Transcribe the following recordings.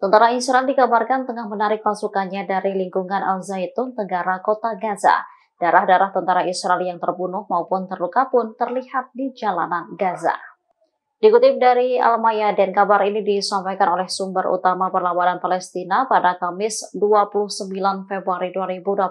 Tentara Israel dikabarkan tengah menarik pasukannya dari lingkungan Al-Zaitun, Tenggara Kota Gaza. Darah-darah tentara Israel yang terbunuh maupun terluka pun terlihat di jalanan Gaza. Dikutip dari al dan kabar ini disampaikan oleh sumber utama perlawanan Palestina pada Kamis 29 Februari 2024.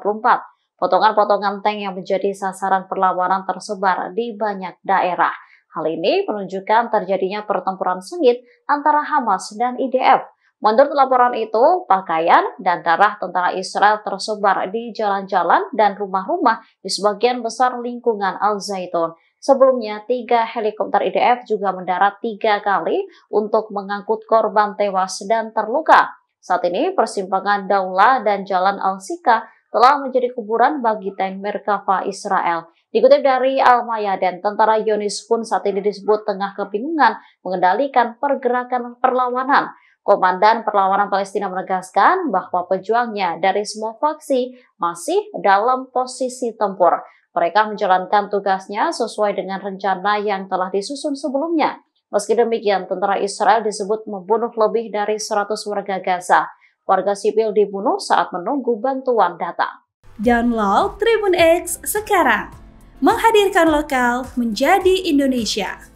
Potongan-potongan tank yang menjadi sasaran perlawanan tersebar di banyak daerah. Hal ini menunjukkan terjadinya pertempuran sengit antara Hamas dan IDF. Menurut laporan itu, pakaian dan darah tentara Israel tersebar di jalan-jalan dan rumah-rumah di sebagian besar lingkungan Al-Zaitun. Sebelumnya, tiga helikopter IDF juga mendarat tiga kali untuk mengangkut korban tewas dan terluka. Saat ini, persimpangan Daula dan Jalan Al-Sika telah menjadi kuburan bagi tank Merkava Israel. Dikutip dari Al-Mayaden, tentara Yunis pun saat ini disebut tengah kebingungan mengendalikan pergerakan perlawanan. Komandan Perlawanan Palestina menegaskan bahwa pejuangnya dari semua faksi masih dalam posisi tempur. Mereka menjalankan tugasnya sesuai dengan rencana yang telah disusun sebelumnya. Meski demikian, tentara Israel disebut membunuh lebih dari 100 warga Gaza warga sipil dibunuh saat menunggu bantuan datang. Download Tribun X sekarang. Menghadirkan lokal menjadi Indonesia.